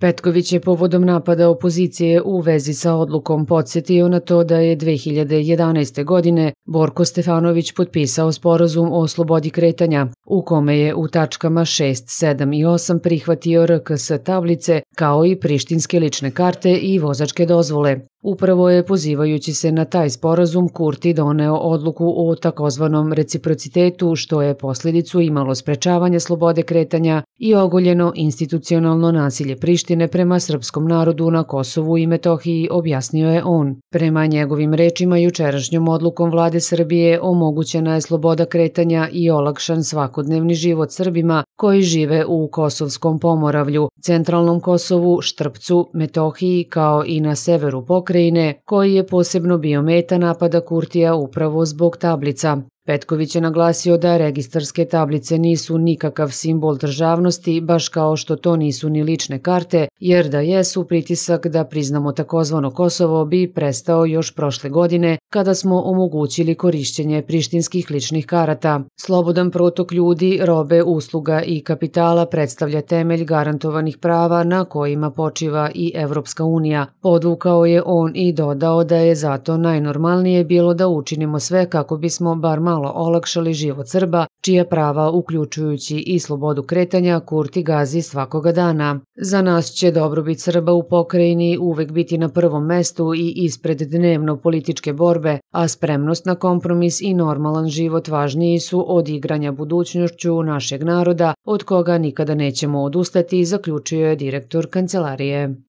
Petković je povodom napada opozicije u vezi sa odlukom podsjetio na to da je 2011. godine Borko Stefanović potpisao sporazum o slobodi kretanja, u kome je u tačkama 6, 7 i 8 prihvatio RKS tablice kao i prištinske lične karte i vozačke dozvole. Upravo je pozivajući se na taj sporazum Kurti doneo odluku o takozvanom reciprocitetu što je posljedicu imalo sprečavanje slobode kretanja i ogoljeno institucionalno nasilje Prištine prema srpskom narodu na Kosovu i Metohiji, objasnio je on. Prema njegovim rečima, jučerašnjom odlukom vlade Srbije omogućena je sloboda kretanja i olakšan svakodnevni život Srbima koji žive u Kosovskom pomoravlju, centralnom Kosovu, Štrpcu, Metohiji kao i na severu pokrajine, koji je posebno bio meta napada Kurtija upravo zbog tablica, Petković je naglasio da registarske tablice nisu nikakav simbol državnosti, baš kao što to nisu ni lične karte, jer da jesu pritisak da priznamo takozvano Kosovo bi prestao još prošle godine kada smo omogućili korišćenje prištinskih ličnih karata. Slobodan protok ljudi, robe, usluga i kapitala predstavlja temelj garantovanih prava na kojima počiva i Evropska unija. Podvukao je on i dodao da je zato najnormalnije bilo da učinimo sve kako bismo bar malo malo olakšali život Srba, čija prava, uključujući i slobodu kretanja, Kurti gazi svakoga dana. Za nas će dobrobit Srba u pokrajini uvek biti na prvom mestu i ispred dnevno političke borbe, a spremnost na kompromis i normalan život važniji su od igranja budućnošću našeg naroda, od koga nikada nećemo odustati, zaključio je direktor kancelarije.